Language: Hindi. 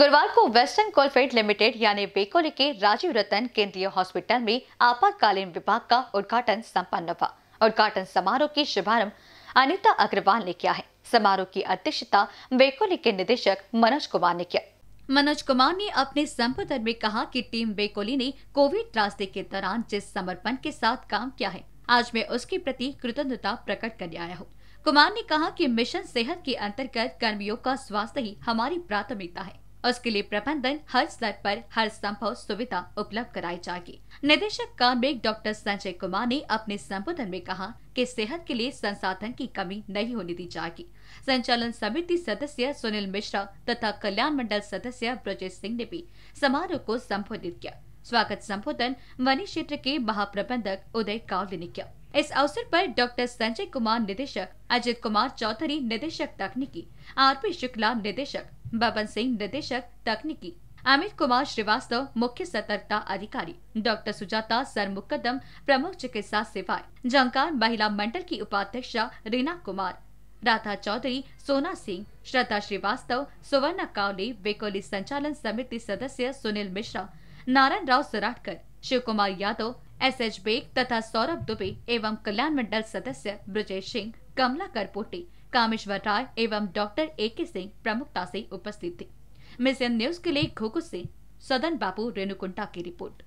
गुरुवार को वेस्टर्न कोलफेड लिमिटेड यानी बेकोली के राजीव रतन केंद्रीय हॉस्पिटल में आपातकालीन विभाग का उद्घाटन संपन्न हुआ उद्घाटन समारोह के शुभारंभ अनिता अग्रवाल ने किया है समारोह की अध्यक्षता बेकोली के निदेशक मनोज कुमार ने किया मनोज कुमार ने अपने संबोधन में कहा कि टीम बेकोली ने कोविड त्रासदी के दौरान जिस समर्पण के साथ काम किया है आज मैं उसके प्रति कृतज्ञता प्रकट करने आया हूँ कुमार ने कहा कि मिशन सेहत के अंतर्गत कर्मियों का स्वास्थ्य ही हमारी प्राथमिकता है उसके लिए प्रबंधन हर स्तर पर हर संभव सुविधा उपलब्ध कराई जाएगी निदेशक कार्मिक डॉक्टर संजय कुमार ने अपने संबोधन में कहा कि सेहत के लिए संसाधन की कमी नहीं होने दी जाएगी संचालन समिति सदस्य सुनील मिश्रा तथा कल्याण मंडल सदस्य ब्रजेश सिंह ने भी समारोह को संबोधित किया स्वागत संबोधन वनी क्षेत्र के महाप्रबंधक उदय कावले ने किया इस अवसर पर डॉक्टर संजय कुमार निदेशक अजित कुमार चौधरी निदेशक तकनीकी आर पी शुक्ला निदेशक बबन सिंह निदेशक तकनीकी अमित कुमार श्रीवास्तव मुख्य सतर्कता अधिकारी डॉक्टर सुजाता सर मुकदम प्रमुख चिकित्सा सेवाएं जंकार महिला मंडल की उपाध्यक्ष रीना कुमार राधा चौधरी सोना सिंह श्रद्धा श्रीवास्तव सुवर्णा कावले बेकोली संचालन समिति सदस्य सुनील मिश्रा नारायण राव सराटकर शिव कुमार यादव एस एच बेग तथा सौरभ दुबे एवं कल्याण मंडल सदस्य ब्रजेश सिंह कमला करपोटे कामेश्वर राय एवं डॉक्टर ए के सिंह प्रमुखता से उपस्थित थे मिशन न्यूज के लिए घोकुस से सदन बापू रेणुकुंटा की रिपोर्ट